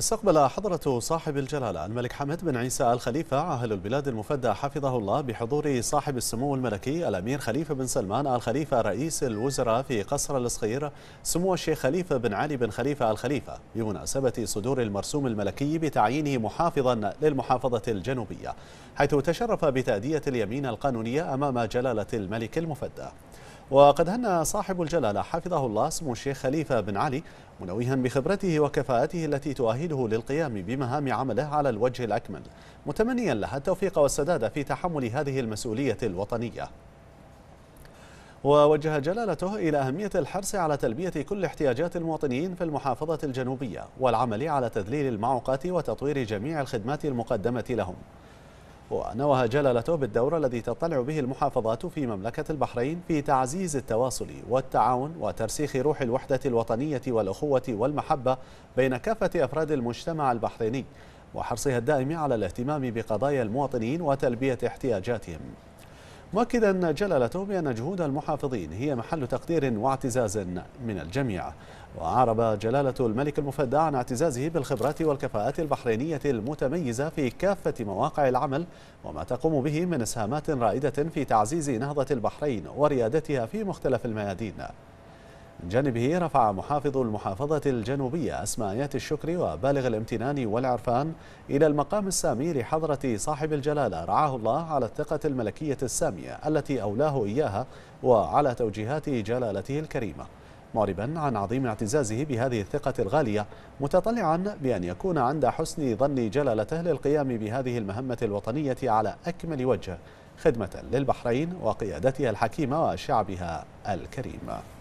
استقبل حضرة صاحب الجلالة الملك حمد بن عيسى الخليفة عاهل البلاد المفدى حفظه الله بحضور صاحب السمو الملكي الأمير خليفة بن سلمان الخليفة رئيس الوزراء في قصر الصغير سمو الشيخ خليفة بن علي بن خليفة الخليفة بمناسبة صدور المرسوم الملكي بتعيينه محافظا للمحافظة الجنوبية حيث تشرف بتأدية اليمين القانونية أمام جلالة الملك المفدى وقد هنى صاحب الجلالة حفظه الله سمو الشيخ خليفة بن علي منوها بخبرته وكفاءته التي تؤهله للقيام بمهام عمله على الوجه الأكمل متمنيا لها التوفيق والسداد في تحمل هذه المسؤولية الوطنية ووجه جلالته إلى أهمية الحرص على تلبية كل احتياجات المواطنين في المحافظة الجنوبية والعمل على تذليل المعوقات وتطوير جميع الخدمات المقدمة لهم ونوه جلالته بالدور الذي تطلع به المحافظات في مملكة البحرين في تعزيز التواصل والتعاون وترسيخ روح الوحدة الوطنية والأخوة والمحبة بين كافة أفراد المجتمع البحريني وحرصها الدائم على الاهتمام بقضايا المواطنين وتلبية احتياجاتهم مؤكدا جلالته بأن جهود المحافظين هي محل تقدير واعتزاز من الجميع وأعرب جلالة الملك المفدى عن اعتزازه بالخبرات والكفاءات البحرينية المتميزة في كافة مواقع العمل وما تقوم به من إسهامات رائدة في تعزيز نهضة البحرين وريادتها في مختلف الميادين من جانبه رفع محافظ المحافظة الجنوبية أسمايات الشكر وبالغ الامتنان والعرفان إلى المقام السامي لحضرة صاحب الجلالة رعاه الله على الثقة الملكية السامية التي أولاه إياها وعلى توجيهات جلالته الكريمة معربا عن عظيم اعتزازه بهذه الثقة الغالية متطلعا بأن يكون عند حسن ظن جلالته للقيام بهذه المهمة الوطنية على أكمل وجه خدمة للبحرين وقيادتها الحكيمة وشعبها الكريم